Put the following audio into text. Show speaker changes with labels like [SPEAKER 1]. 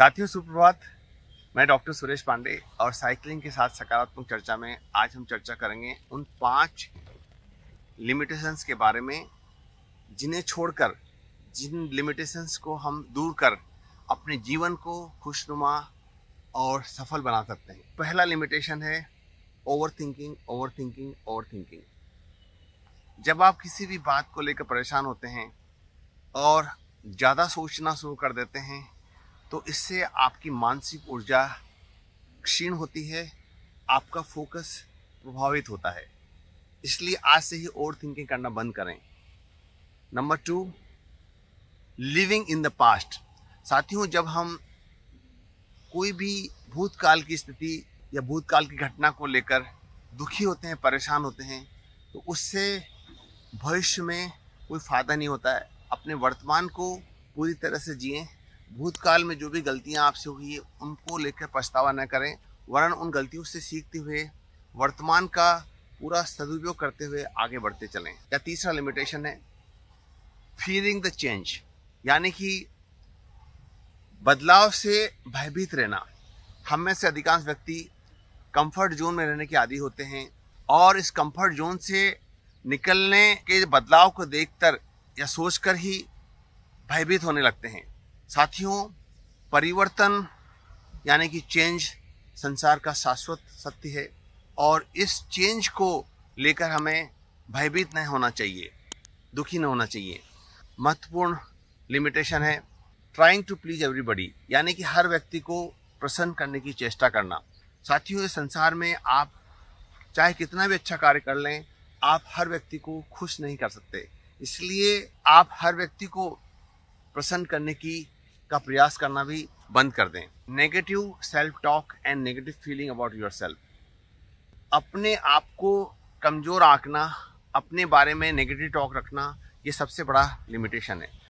[SPEAKER 1] साथियों सुप्रभात मैं डॉक्टर सुरेश पांडे और साइकिलिंग के साथ सकारात्मक चर्चा में आज हम चर्चा करेंगे उन पांच लिमिटेशंस के बारे में जिन्हें छोड़कर जिन लिमिटेशंस को हम दूर कर अपने जीवन को खुशनुमा और सफल बना सकते हैं पहला लिमिटेशन है overthinking overthinking overthinking जब आप किसी भी बात को लेकर परेशान होते हैं और ज़्यादा सोचना शुरू कर देते हैं तो इससे आपकी मानसिक ऊर्जा क्षीण होती है आपका फोकस प्रभावित होता है इसलिए आज से ही ओवर थिंकिंग करना बंद करें number two living in the past साथियों जब हम कोई भी भूतकाल की स्थिति या भूतकाल की घटना को लेकर दुखी होते हैं परेशान होते हैं तो उससे भविष्य में कोई फ़ायदा नहीं होता है अपने वर्तमान को पूरी तरह से जिए भूतकाल में जो भी गलतियां आपसे हुई है उनको लेकर पछतावा न करें वरन उन गलतियों से सीखते हुए वर्तमान का पूरा सदुपयोग करते हुए आगे बढ़ते चलें या तीसरा लिमिटेशन है फीलिंग द चेंज यानी कि बदलाव से भयभीत रहना हम में से अधिकांश व्यक्ति कंफर्ट जोन में रहने के आदि होते हैं और इस कंफर्ट जोन से निकलने के बदलाव को देखकर या सोचकर ही भयभीत होने लगते हैं साथियों परिवर्तन यानी कि चेंज संसार का शाश्वत सत्य है और इस चेंज को लेकर हमें भयभीत नहीं होना चाहिए दुखी नहीं होना चाहिए महत्वपूर्ण लिमिटेशन है ट्राइंग टू प्लीज एवरीबडी यानी कि हर व्यक्ति को प्रसन्न करने की चेष्टा करना साथियों इस संसार में आप चाहे कितना भी अच्छा कार्य कर लें आप हर व्यक्ति को खुश नहीं कर सकते इसलिए आप हर व्यक्ति को प्रसन्न करने की का प्रयास करना भी बंद कर दें negative self talk and negative feeling about yourself अपने आप को कमज़ोर आंकना अपने बारे में नेगेटिव टॉक रखना ये सबसे बड़ा लिमिटेशन है